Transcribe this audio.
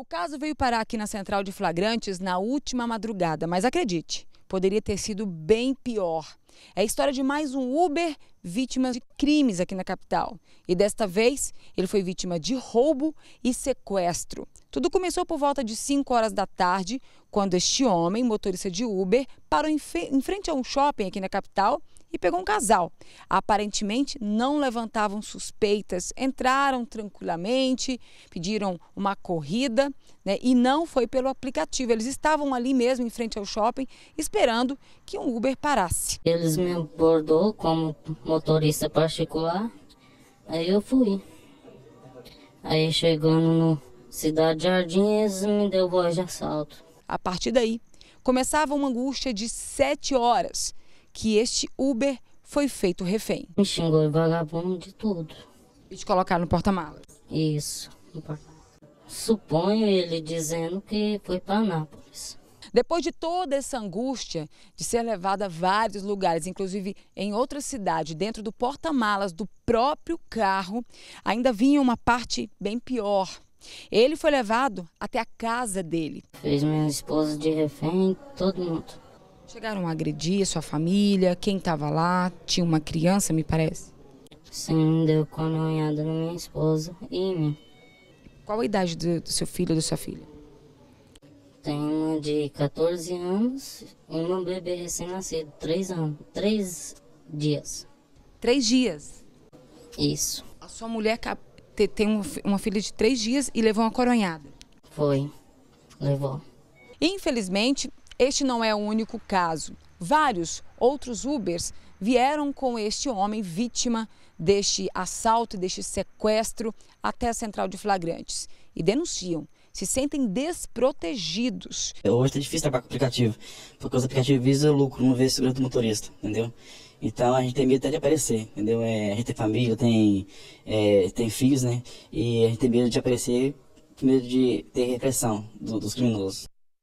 O caso veio parar aqui na Central de Flagrantes na última madrugada, mas acredite, poderia ter sido bem pior. É a história de mais um Uber vítima de crimes aqui na capital. E desta vez, ele foi vítima de roubo e sequestro. Tudo começou por volta de 5 horas da tarde, quando este homem, motorista de Uber, parou em, em frente a um shopping aqui na capital e pegou um casal. Aparentemente não levantavam suspeitas, entraram tranquilamente, pediram uma corrida né, e não foi pelo aplicativo. Eles estavam ali mesmo em frente ao shopping esperando que um Uber parasse. Eles me abordou como motorista particular, aí eu fui. Aí chegando no Cidade Jardim, eles me deu voz de assalto. A partir daí, começava uma angústia de sete horas que este Uber foi feito refém. Me xingou de vagabundo de tudo. E te colocaram no porta-malas? Isso, no porta-malas. Suponho ele dizendo que foi para Anápolis. Depois de toda essa angústia de ser levada a vários lugares, inclusive em outra cidade, dentro do porta-malas do próprio carro, ainda vinha uma parte bem pior. Ele foi levado até a casa dele. Fez minha esposa de refém, todo mundo. Chegaram a agredir a sua família? Quem estava lá? Tinha uma criança, me parece? Sim, deu coronhada na minha esposa e mim. Qual a idade do, do seu filho ou da sua filha? Tem uma de 14 anos e um bebê recém-nascido, 3 anos, 3 dias. 3 dias? Isso. A sua mulher tem uma filha de 3 dias e levou uma coronhada? Foi, levou. Infelizmente, este não é o único caso. Vários outros Ubers vieram com este homem vítima deste assalto, deste sequestro até a central de flagrantes e denunciam. Se sentem desprotegidos. Hoje é difícil trabalhar com aplicativo, porque os aplicativos visam lucro, não vê segurança do motorista, entendeu? Então a gente tem medo até de aparecer, entendeu? É, a gente tem família, tem, é, tem filhos, né? E a gente tem medo de aparecer, medo de ter repressão do, dos criminosos.